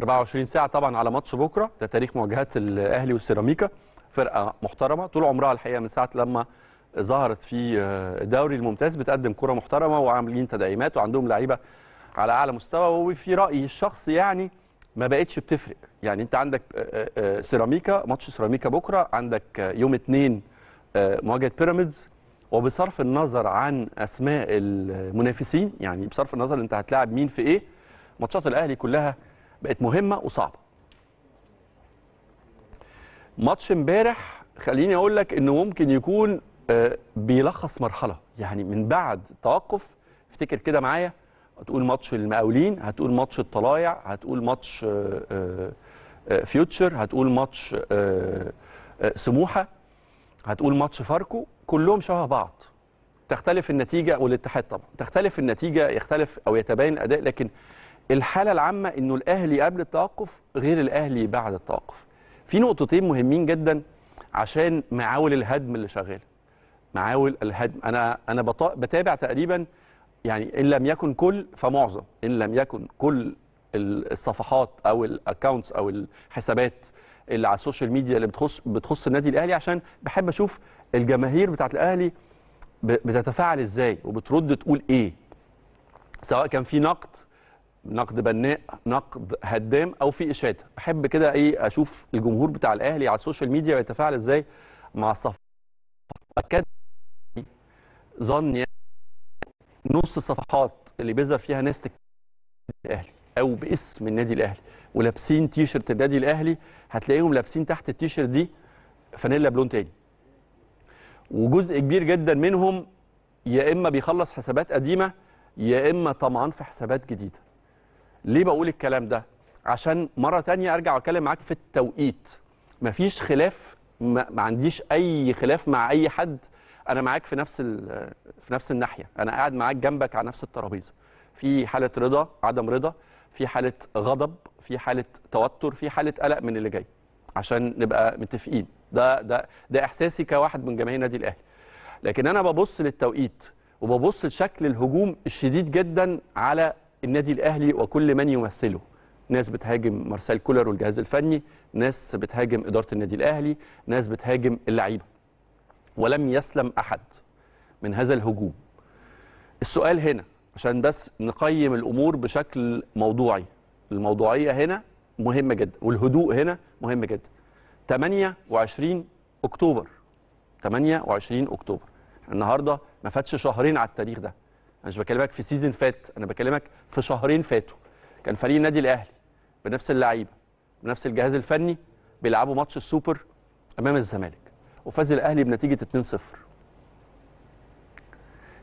24 ساعه طبعا على ماتش بكره ده تاريخ مواجهات الاهلي والسيراميكا فرقه محترمه طول عمرها الحقيقه من ساعه لما ظهرت في آه، الدوري الممتاز بتقدم كره محترمه وعاملين تدعيمات وعندهم لعيبه على اعلى مستوى وفي رايي الشخصي يعني ما بقتش بتفرق يعني انت عندك آه، آه، سيراميكا ماتش سيراميكا بكره عندك يوم اثنين مواجهه بيراميدز وبصرف النظر عن اسماء المنافسين يعني بصرف النظر انت هتلاعب مين في ايه ماتشات الاهلي كلها بقت مهمه وصعبه ماتش امبارح خليني اقول لك انه ممكن يكون آه، بيلخص مرحله يعني من بعد توقف افتكر كده معايا هتقول ماتش المقاولين هتقول ماتش الطلايع هتقول ماتش آه، آه، فيوتشر هتقول ماتش سموحه هتقول ماتش فاركو كلهم شبه بعض تختلف النتيجه والاتحاد طبعا تختلف النتيجه يختلف او يتباين الاداء لكن الحاله العامه انه الاهلي قبل التوقف غير الاهلي بعد التوقف في نقطتين مهمين جدا عشان معاول الهدم اللي شغاله معاول الهدم انا انا بتابع تقريبا يعني ان لم يكن كل فمعظم ان لم يكن كل الصفحات او الاكونتس او الحسابات اللي على السوشيال ميديا اللي بتخص بتخص النادي الاهلي عشان بحب اشوف الجماهير بتاعت الاهلي بتتفاعل ازاي وبترد تقول ايه سواء كان في نقد نقد بناء نقد هدام او في اشاده احب كده ايه اشوف الجمهور بتاع الاهلي على السوشيال ميديا بيتفاعل ازاي مع الصفحات اكاد ظني يعني نص الصفحات اللي بيظهر فيها ناس الاهلي او باسم النادي الاهلي ولابسين تيشرت النادي الاهلي هتلاقيهم لابسين تحت التيشرت دي فانيلا بلون تاني وجزء كبير جدا منهم يا اما بيخلص حسابات قديمه يا اما طمعان في حسابات جديده ليه بقول الكلام ده عشان مره تانية ارجع واتكلم معاك في التوقيت مفيش خلاف ما, ما عنديش اي خلاف مع اي حد انا معاك في نفس في نفس الناحيه انا قاعد معاك جنبك على نفس الترابيزه في حاله رضا عدم رضا في حاله غضب في حاله توتر في حاله قلق من اللي جاي عشان نبقى متفقين ده ده ده احساسي كواحد من جماهير النادي الاهلي لكن انا ببص للتوقيت وببص لشكل الهجوم الشديد جدا على النادي الاهلي وكل من يمثله ناس بتهاجم مارسيل كولر والجهاز الفني ناس بتهاجم اداره النادي الاهلي ناس بتهاجم اللعيبه ولم يسلم احد من هذا الهجوم السؤال هنا عشان بس نقيم الامور بشكل موضوعي الموضوعيه هنا مهمه جدا والهدوء هنا مهم جدا 28 اكتوبر 28 اكتوبر النهارده ما فاتش شهرين على التاريخ ده انا مش بكلمك في سيزون فات انا بكلمك في شهرين فاتوا كان فريق النادي الاهلي بنفس اللعيبه بنفس الجهاز الفني بيلعبوا ماتش السوبر امام الزمالك وفاز الاهلي بنتيجه 2-0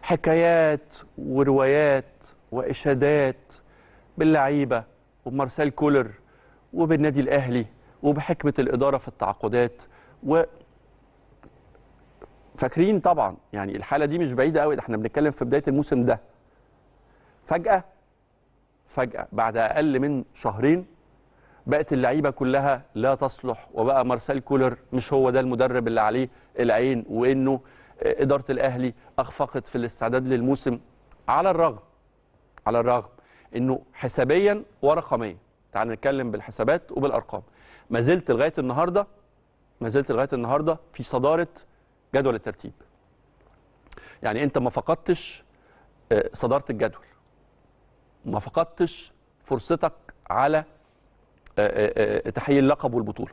حكايات وروايات واشادات باللعيبه وبمارسيل كولر وبالنادي الاهلي وبحكمه الاداره في التعاقدات و فاكرين طبعا يعني الحاله دي مش بعيده قوي ده احنا بنتكلم في بدايه الموسم ده فجاه فجاه بعد اقل من شهرين بقت اللعيبه كلها لا تصلح وبقى مارسيل كولر مش هو ده المدرب اللي عليه العين وانه اداره الاهلي اخفقت في الاستعداد للموسم على الرغم على الرغم انه حسابيا ورقميا تعال نتكلم بالحسابات وبالارقام ما زلت لغايه النهارده ما زلت لغايه النهارده في صداره جدول الترتيب يعني انت ما فقدتش آه، صداره الجدول ما فقدتش فرصتك على آه، آه، تحقيق اللقب والبطوله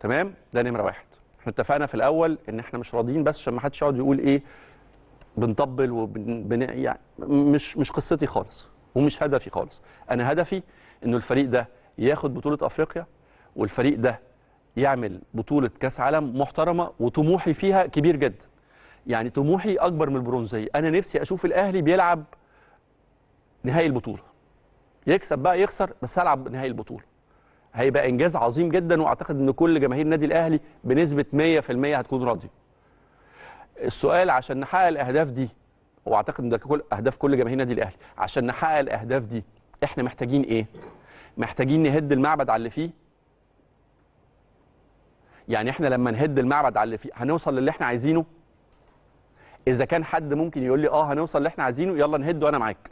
تمام ده نمره واحد احنا اتفقنا في الاول ان احنا مش راضيين بس عشان ما حدش يقعد يقول ايه بنطبل وبن يعني مش مش قصتي خالص ومش هدفي خالص انا هدفي انه الفريق ده ياخد بطوله افريقيا والفريق ده يعمل بطوله كاس عالم محترمه وطموحي فيها كبير جدا يعني طموحي اكبر من البرونزيه انا نفسي اشوف الاهلي بيلعب نهائي البطوله يكسب بقى يخسر بس هلعب نهائي البطوله هيبقى انجاز عظيم جدا واعتقد ان كل جماهير النادي الاهلي بنسبه 100% هتكون راضيه السؤال عشان نحقق الاهداف دي واعتقد ان ده كل اهداف كل جماهير النادي الاهلي عشان نحقق الاهداف دي احنا محتاجين ايه محتاجين نهد المعبد على اللي فيه يعني احنا لما نهد المعبد على اللي فيه هنوصل للي احنا عايزينه اذا كان حد ممكن يقول لي اه هنوصل للي احنا عايزينه يلا نهد وانا معاك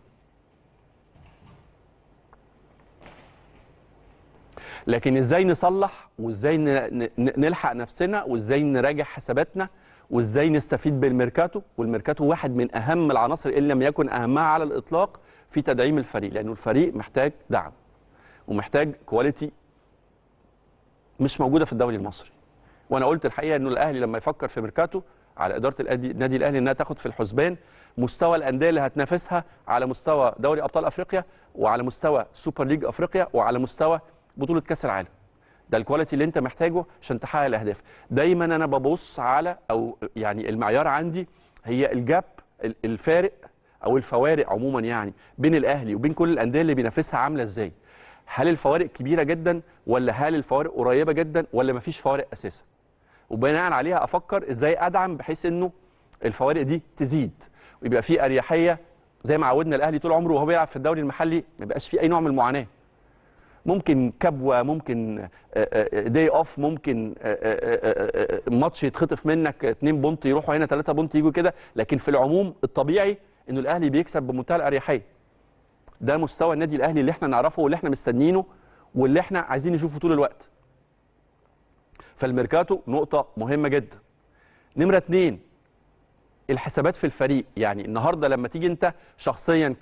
لكن ازاي نصلح وازاي نلحق نفسنا وازاي نراجع حساباتنا وازاي نستفيد بالميركاتو والميركاتو واحد من اهم العناصر ان لم يكن اهمها على الاطلاق في تدعيم الفريق لانه الفريق محتاج دعم ومحتاج كواليتي مش موجوده في الدوري المصري وانا قلت الحقيقه انه الاهلي لما يفكر في ميركاتو على اداره النادي الاهلي انها تاخد في الحسبان مستوى الانديه اللي هتنافسها على مستوى دوري ابطال افريقيا وعلى مستوى سوبر ليج افريقيا وعلى مستوى بطوله كاس العالم ده الكواليتي اللي انت محتاجه عشان تحقق الاهداف دايما انا ببص على او يعني المعيار عندي هي الجاب الفارق او الفوارق عموما يعني بين الاهلي وبين كل الانديه اللي بينافسها عامله ازاي هل الفوارق كبيره جدا ولا هل الفوارق قريبه جدا ولا مفيش فوارق اساسا وبناء عليها افكر ازاي ادعم بحيث انه الفوارق دي تزيد ويبقى في اريحيه زي ما عودنا الاهلي طول عمره وهو بيلعب في الدوري المحلي ما يبقاش في اي نوع من المعاناه ممكن كبوه ممكن داي اوف ممكن ماتش يتخطف منك اتنين بونت يروحوا هنا ثلاثة بونت يجوا كده لكن في العموم الطبيعي انه الاهلي بيكسب بمنتهى الاريحيه ده مستوى النادي الاهلي اللي احنا نعرفه واللي احنا مستنيينه واللي احنا عايزين نشوفه طول الوقت فالميركاتو نقطه مهمه جدا نمره اتنين الحسابات في الفريق يعني النهارده لما تيجي انت شخصيا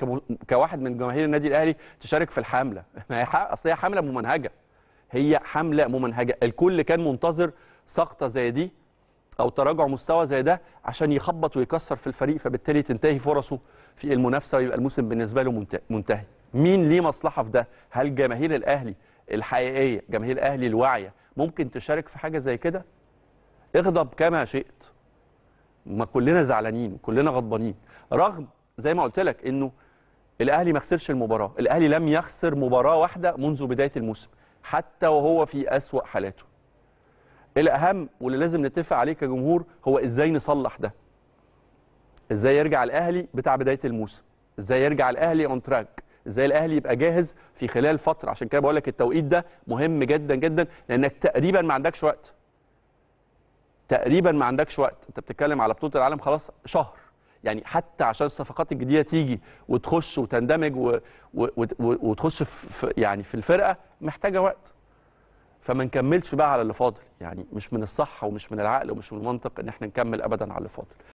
كواحد من جماهير النادي الاهلي تشارك في الحمله ما هي اصل هي حمله ممنهجه هي حمله ممنهجه الكل كان منتظر سقطه زي دي او تراجع مستوى زي ده عشان يخبط ويكسر في الفريق فبالتالي تنتهي فرصه في المنافسه ويبقى الموسم بالنسبه له منتهي مين ليه مصلحه في ده هل جماهير الاهلي الحقيقيه جماهير الاهلي الواعيه ممكن تشارك في حاجه زي كده اغضب كما شئت ما كلنا زعلانين كلنا غضبانين رغم زي ما قلت لك انه الاهلي ما خسرش المباراه الاهلي لم يخسر مباراه واحده منذ بدايه الموسم حتى وهو في اسوا حالاته الاهم واللي لازم نتفق عليه كجمهور هو ازاي نصلح ده ازاي يرجع الاهلي بتاع بدايه الموسم ازاي يرجع الاهلي اون تراك زي الاهلي يبقى جاهز في خلال فتره عشان كده بقول لك التوقيت ده مهم جدا جدا لانك تقريبا ما عندكش وقت تقريبا ما عندكش وقت انت بتتكلم على بطوله العالم خلاص شهر يعني حتى عشان الصفقات الجديده تيجي وتخش وتندمج و... و... و... وتخش في يعني في الفرقه محتاجه وقت فما نكملش بقى على اللي فاضل يعني مش من الصح ومش من العقل ومش من المنطق ان احنا نكمل ابدا على اللي فاضل